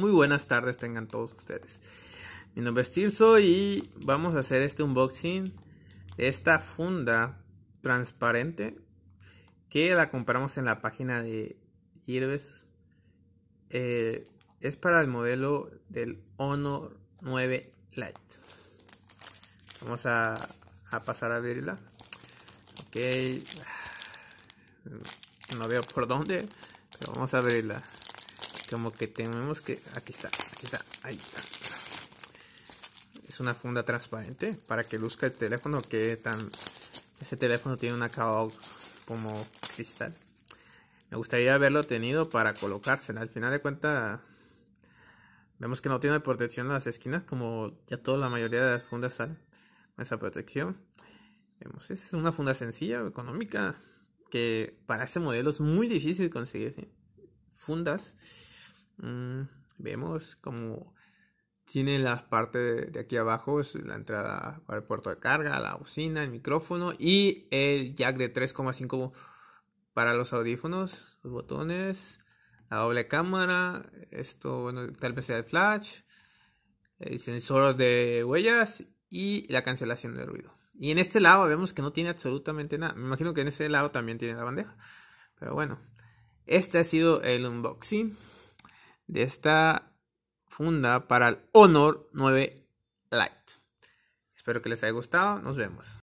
Muy buenas tardes tengan todos ustedes. Mi nombre es Tirso y vamos a hacer este unboxing de esta funda transparente que la compramos en la página de Irves. Eh, es para el modelo del Honor 9 Lite. Vamos a, a pasar a abrirla. Ok. No veo por dónde, pero vamos a abrirla como que tenemos que aquí está aquí está ahí está es una funda transparente para que luzca el teléfono que tan ese teléfono tiene un acabado como cristal me gustaría haberlo tenido para colocársela al final de cuentas vemos que no tiene protección en las esquinas como ya toda la mayoría de las fundas salen con esa protección vemos es una funda sencilla económica que para ese modelo es muy difícil conseguir fundas Mm, vemos como tiene la parte de, aquí abajo, es la entrada para el puerto de carga, la bocina, el micrófono y el jack de 3,5 para los audífonos, los botones, la doble cámara, esto, bueno, tal vez sea el flash, el sensor de huellas y la cancelación de ruido. Y en este lado vemos que no tiene absolutamente nada. Me imagino que en ese lado también tiene la bandeja. Pero bueno, este ha sido el unboxing de esta funda para el Honor 9 Lite. Espero que les haya gustado. Nos vemos.